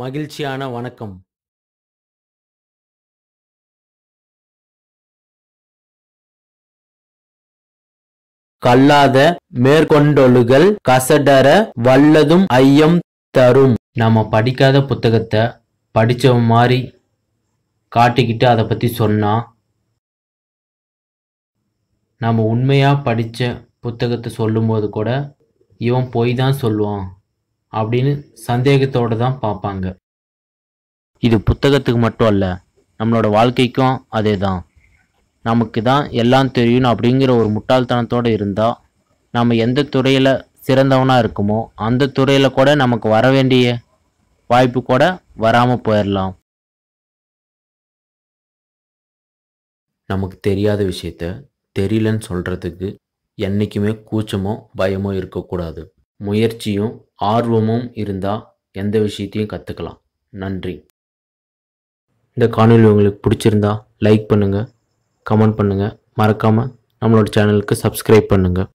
மகிழ்ச்சியான வணக்கம் கல்லாத வல்லதும் ஐயம் தரும் நம்ம படிக்காத புத்தகத்தை மாதிரி காட்டிக்கிட்டு அதை பற்றி நம்ம உண்மையாக புத்தகத்தை சொல்லும்போது கூட இவன் தான் சொல்லுவான் அப்படின்னு சந்தேகத்தோடு தான் பார்ப்பாங்க இது புத்தகத்துக்கு மட்டும் அல்ல நம்மளோட வாழ்க்கைக்கும் அதே தான் நமக்கு தான் எல்லாம் தெரியும் அப்படிங்கிற ஒரு முட்டாள்தனத்தோடு இருந்தால் நம்ம எந்த துறையில் சிறந்தவனாக இருக்குமோ அந்த துறையில் கூட நமக்கு வர வேண்டிய வாய்ப்பு கூட வராமல் போயிடலாம் நமக்கு தெரியாத விஷயத்த தெரியலன்னு சொல்கிறதுக்கு என்றைக்குமே கூச்சமோ பயமோ இருக்கக்கூடாது முயற்சியும் ஆர்வமும் இருந்தால் எந்த விஷயத்தையும் கற்றுக்கலாம் நன்றி இந்த காணொலி உங்களுக்கு பிடிச்சிருந்தா லைக் பண்ணுங்கள் கமெண்ட் பண்ணுங்கள் மறக்காமல் நம்மளோட சேனலுக்கு சப்ஸ்கிரைப் பண்ணுங்கள்